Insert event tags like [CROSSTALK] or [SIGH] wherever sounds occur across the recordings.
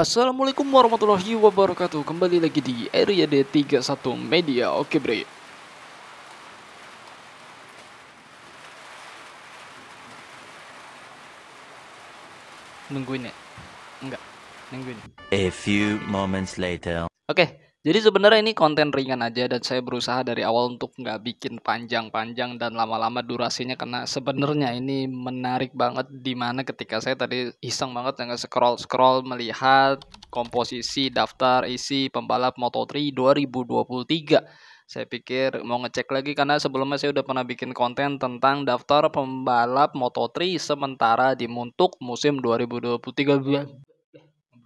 Assalamualaikum warahmatullahi wabarakatuh Kembali lagi di area D31 Media Oke bre Nungguin ya? Enggak Nungguin A few moments later Oke jadi sebenarnya ini konten ringan aja dan saya berusaha dari awal untuk nggak bikin panjang-panjang dan lama-lama durasinya karena sebenarnya ini menarik banget dimana ketika saya tadi iseng banget dengan scroll-scroll melihat komposisi daftar isi pembalap Moto3 2023. Saya pikir mau ngecek lagi karena sebelumnya saya udah pernah bikin konten tentang daftar pembalap Moto3 sementara di musim 2023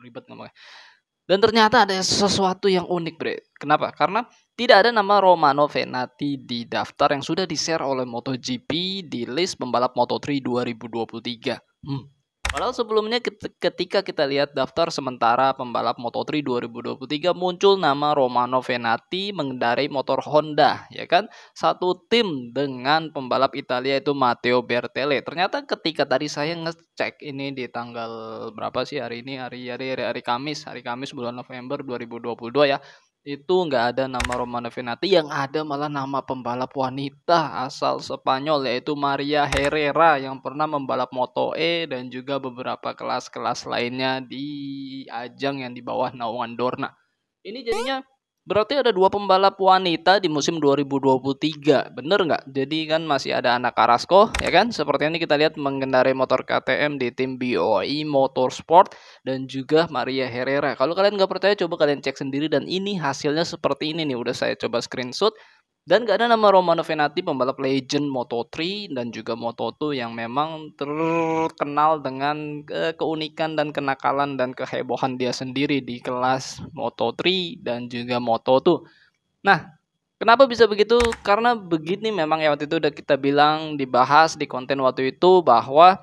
ribet ngomongnya dan ternyata ada sesuatu yang unik, Bre. Kenapa? Karena tidak ada nama Romano Venati di daftar yang sudah di-share oleh MotoGP di list pembalap Moto3 2023. Hmm, Walau sebelumnya ketika kita lihat daftar sementara pembalap Moto3 2023 muncul nama Romano Venati mengendarai motor Honda, ya kan? Satu tim dengan pembalap Italia itu Matteo Bertele. Ternyata ketika tadi saya ngecek ini di tanggal berapa sih hari ini? Hari hari hari, hari Kamis, hari Kamis bulan November 2022 ya itu nggak ada nama Romana Vinati yang ada malah nama pembalap wanita asal Spanyol yaitu Maria Herrera yang pernah membalap Moto E dan juga beberapa kelas-kelas lainnya di ajang yang di bawah naungan Dorna. Ini jadinya Berarti ada dua pembalap wanita di musim 2023, bener nggak? Jadi kan masih ada anak Carrasco, ya kan? Seperti ini kita lihat mengendarai motor KTM di tim BOI Motorsport dan juga Maria Herrera. Kalau kalian nggak percaya, coba kalian cek sendiri dan ini hasilnya seperti ini nih. Udah saya coba screenshot, dan gak ada nama Romano Venati pembalap legend Moto3 dan juga Moto2 yang memang terkenal dengan eh, keunikan dan kenakalan dan kehebohan dia sendiri di kelas Moto3 dan juga Moto2. Nah, kenapa bisa begitu? Karena begini memang ya waktu itu udah kita bilang dibahas di konten waktu itu bahwa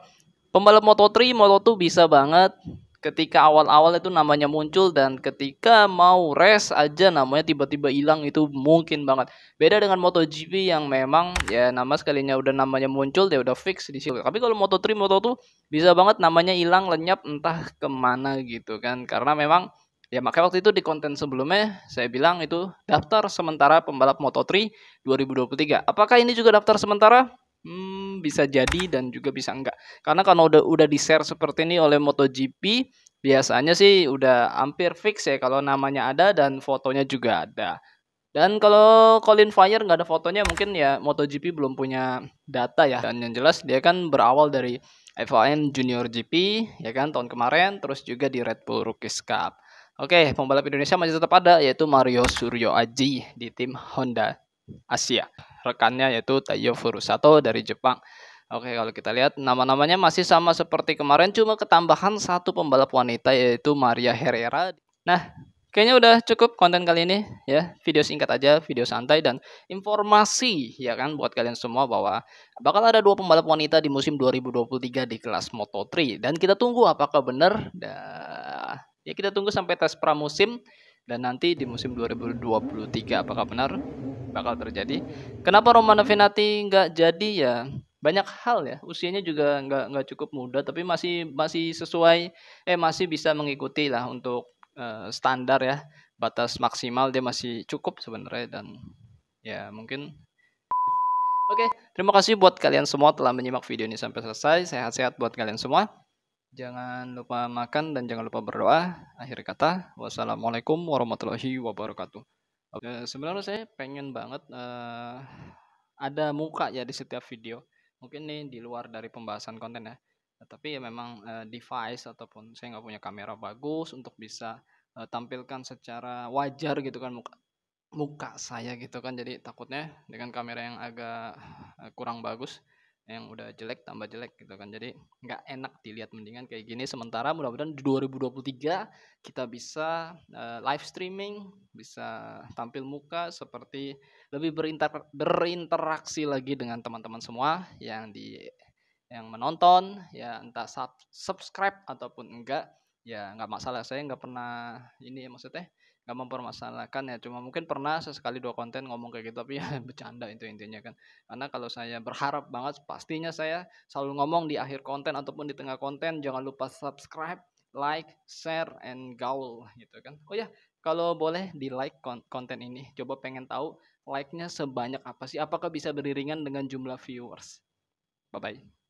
pembalap Moto3, Moto2 bisa banget ketika awal-awal itu namanya muncul dan ketika mau rest aja namanya tiba-tiba hilang itu mungkin banget. Beda dengan MotoGP yang memang ya nama sekalinya udah namanya muncul ya udah fix di situ. Tapi kalau Moto3, Moto2 bisa banget namanya hilang lenyap entah kemana gitu kan karena memang Ya makanya waktu itu di konten sebelumnya saya bilang itu daftar sementara pembalap Moto3 2023. Apakah ini juga daftar sementara? Hmm, bisa jadi dan juga bisa enggak. Karena kalau udah udah di-share seperti ini oleh MotoGP, biasanya sih udah hampir fix ya kalau namanya ada dan fotonya juga ada. Dan kalau Colin Fire nggak ada fotonya mungkin ya MotoGP belum punya data ya. Dan yang jelas dia kan berawal dari FIM Junior GP ya kan tahun kemarin terus juga di Red Bull Rookies Cup. Oke, pembalap Indonesia masih tetap ada yaitu Mario Suryo Aji di tim Honda Asia rekannya yaitu Taiyo Furusato dari Jepang. Oke, kalau kita lihat nama-namanya masih sama seperti kemarin, cuma ketambahan satu pembalap wanita yaitu Maria Herrera. Nah, kayaknya udah cukup konten kali ini ya. Video singkat aja, video santai dan informasi ya kan buat kalian semua bahwa bakal ada dua pembalap wanita di musim 2023 di kelas Moto3 dan kita tunggu apakah benar. Dah. Ya kita tunggu sampai tes pramusim dan nanti di musim 2023 apakah benar bakal terjadi? Kenapa Romano Venati nggak jadi ya? Banyak hal ya. Usianya juga nggak nggak cukup muda, tapi masih masih sesuai eh masih bisa mengikuti lah untuk uh, standar ya batas maksimal dia masih cukup sebenarnya dan ya mungkin Oke, terima kasih buat kalian semua telah menyimak video ini sampai selesai. Sehat-sehat buat kalian semua. Jangan lupa makan dan jangan lupa berdoa. Akhir kata, wassalamualaikum warahmatullahi wabarakatuh. sebenarnya saya pengen banget uh, ada muka ya di setiap video. Mungkin nih di luar dari pembahasan konten ya. tapi ya memang uh, device ataupun saya nggak punya kamera bagus untuk bisa eh, tampilkan secara wajar gitu kan muka muka saya gitu kan. Jadi takutnya dengan kamera yang agak kurang bagus yang udah jelek tambah jelek gitu kan jadi nggak enak dilihat mendingan kayak gini sementara mudah-mudahan di 2023 kita bisa uh, live streaming bisa tampil muka seperti lebih berinter berinteraksi lagi dengan teman-teman semua yang di yang menonton ya entah subscribe ataupun enggak ya nggak masalah saya nggak pernah ini ya maksudnya nggak mempermasalahkan ya cuma mungkin pernah sesekali dua konten ngomong kayak gitu tapi ya [LAUGHS] bercanda itu intinya kan karena kalau saya berharap banget pastinya saya selalu ngomong di akhir konten ataupun di tengah konten jangan lupa subscribe like share and gaul gitu kan oh ya kalau boleh di like konten ini coba pengen tahu like-nya sebanyak apa sih apakah bisa beriringan dengan jumlah viewers bye bye